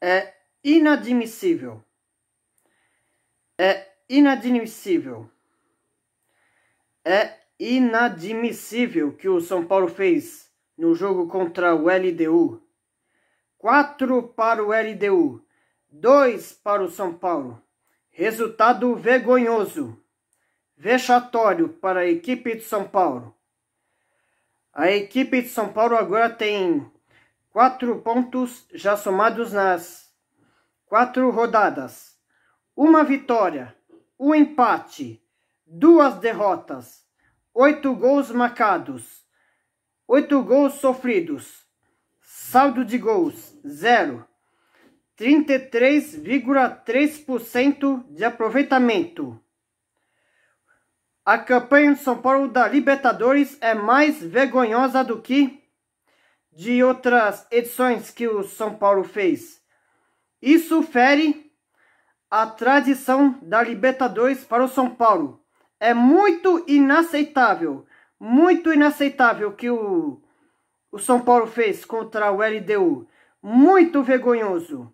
É inadmissível. É inadmissível. É inadmissível que o São Paulo fez no jogo contra o LDU. 4 para o LDU, 2 para o São Paulo. Resultado vergonhoso, vexatório para a equipe de São Paulo. A equipe de São Paulo agora tem Quatro pontos já somados nas quatro rodadas. Uma vitória, um empate, duas derrotas, oito gols marcados, oito gols sofridos. Saldo de gols, zero. 33,3% de aproveitamento. A campanha de São Paulo da Libertadores é mais vergonhosa do que de outras edições que o São Paulo fez. Isso fere a tradição da Libertadores para o São Paulo. É muito inaceitável, muito inaceitável que o, o São Paulo fez contra o LDU. Muito vergonhoso.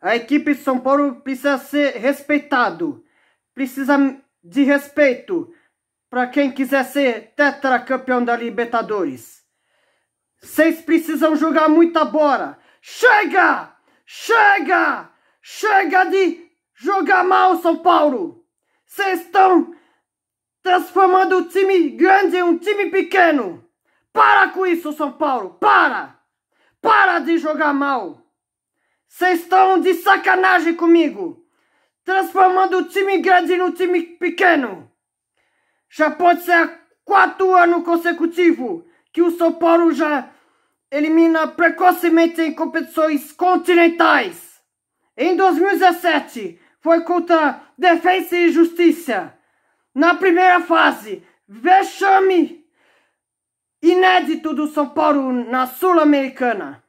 A equipe de São Paulo precisa ser respeitado. Precisa de respeito para quem quiser ser tetracampeão da Libertadores. Vocês precisam jogar muita bola. Chega! Chega! Chega de jogar mal, São Paulo! Vocês estão transformando o time grande em um time pequeno. Para com isso, São Paulo! Para! Para de jogar mal! Vocês estão de sacanagem comigo! Transformando o time grande no time pequeno! Já pode ser há quatro anos consecutivos que o São Paulo já elimina precocemente em competições continentais. Em 2017, foi contra Defesa e Justiça. Na primeira fase, vexame inédito do São Paulo na Sul-Americana.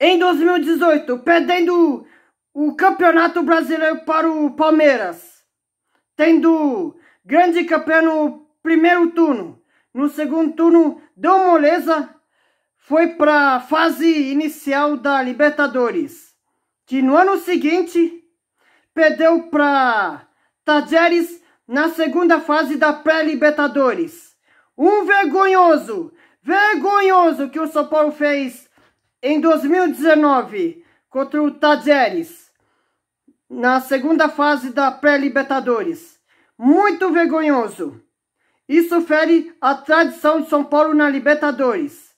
Em 2018, perdendo o Campeonato Brasileiro para o Palmeiras, tendo grande campeão no primeiro turno no segundo turno deu moleza, foi para a fase inicial da Libertadores, que no ano seguinte perdeu para Tajeres na segunda fase da pré-Libertadores. Um vergonhoso, vergonhoso que o São Paulo fez em 2019 contra o Tajeres na segunda fase da pré-Libertadores. Muito vergonhoso. Isso fere a tradição de São Paulo na Libertadores.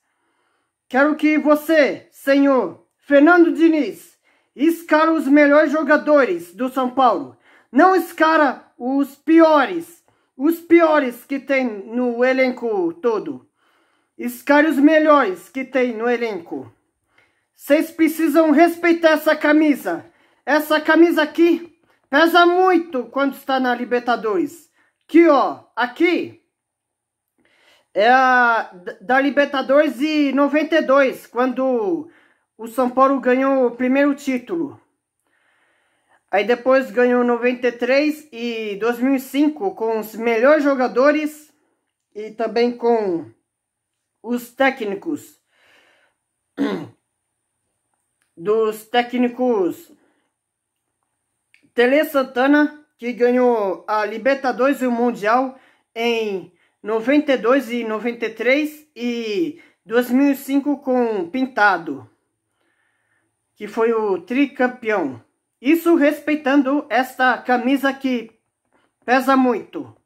Quero que você, senhor Fernando Diniz, escara os melhores jogadores do São Paulo. Não escara os piores, os piores que tem no elenco todo. Escare os melhores que tem no elenco. Vocês precisam respeitar essa camisa. Essa camisa aqui pesa muito quando está na Libertadores. Que ó, aqui é a da Libertadores de 92, quando o São Paulo ganhou o primeiro título. Aí depois ganhou 93 e 2005 com os melhores jogadores e também com os técnicos dos técnicos Tele Santana que ganhou a Libertadores e o Mundial em 92 e 93 e 2005 com Pintado, que foi o tricampeão. Isso respeitando esta camisa que pesa muito.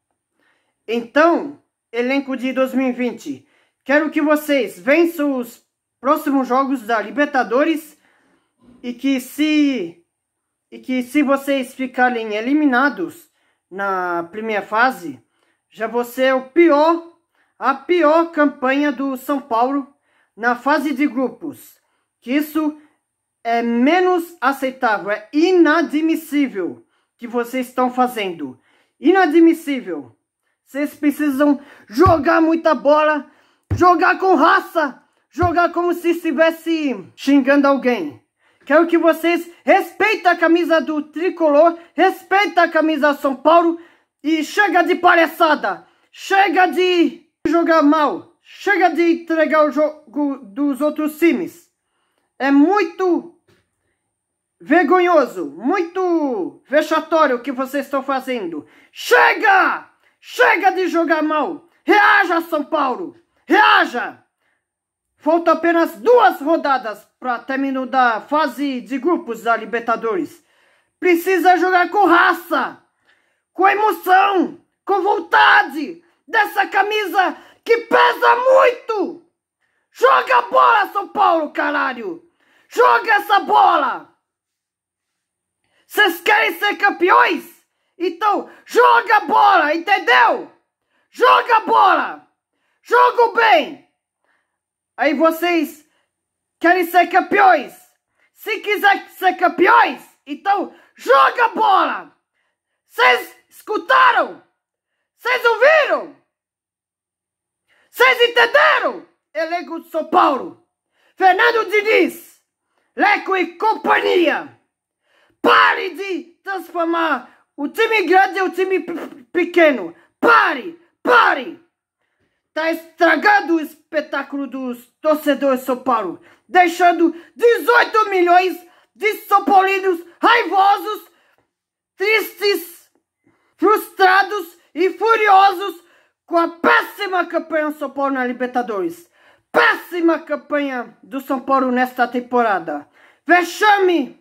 Então, elenco de 2020, quero que vocês vençam os próximos jogos da Libertadores e que se e que se vocês ficarem eliminados na primeira fase, já você é o pior, a pior campanha do São Paulo na fase de grupos. Que isso é menos aceitável, é inadmissível que vocês estão fazendo. Inadmissível. Vocês precisam jogar muita bola, jogar com raça, jogar como se estivesse xingando alguém. Quero que vocês respeitem a camisa do tricolor, respeitem a camisa São Paulo e chega de palhaçada. Chega de jogar mal. Chega de entregar o jogo dos outros times. É muito vergonhoso, muito vexatório o que vocês estão fazendo. Chega! Chega de jogar mal. Reaja, São Paulo! Reaja! Faltam apenas duas rodadas para término da fase de grupos da Libertadores. Precisa jogar com raça, com emoção, com vontade dessa camisa que pesa muito. Joga a bola, São Paulo, caralho! Joga essa bola! Vocês querem ser campeões? Então joga a bola, entendeu? Joga a bola! Jogo bem! Aí vocês querem ser campeões. Se quiser ser campeões, então joga bola. Vocês escutaram? Vocês ouviram? Vocês entenderam? Elenco é de São Paulo. Fernando Diniz. Leco e companhia. Pare de transformar o time grande em um time pequeno. Pare, pare está estragando o espetáculo dos torcedores de São Paulo, deixando 18 milhões de São Paulinos raivosos, tristes, frustrados e furiosos com a péssima campanha do São Paulo na Libertadores. Péssima campanha do São Paulo nesta temporada. Vexame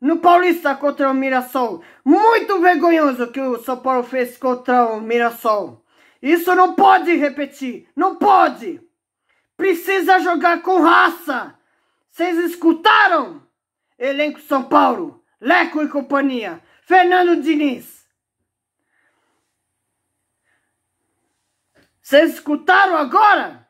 no Paulista contra o Mirassol. Muito vergonhoso que o São Paulo fez contra o Mirassol. Isso não pode repetir, não pode. Precisa jogar com raça. Vocês escutaram? Elenco São Paulo, Leco e companhia, Fernando Diniz. Vocês escutaram agora?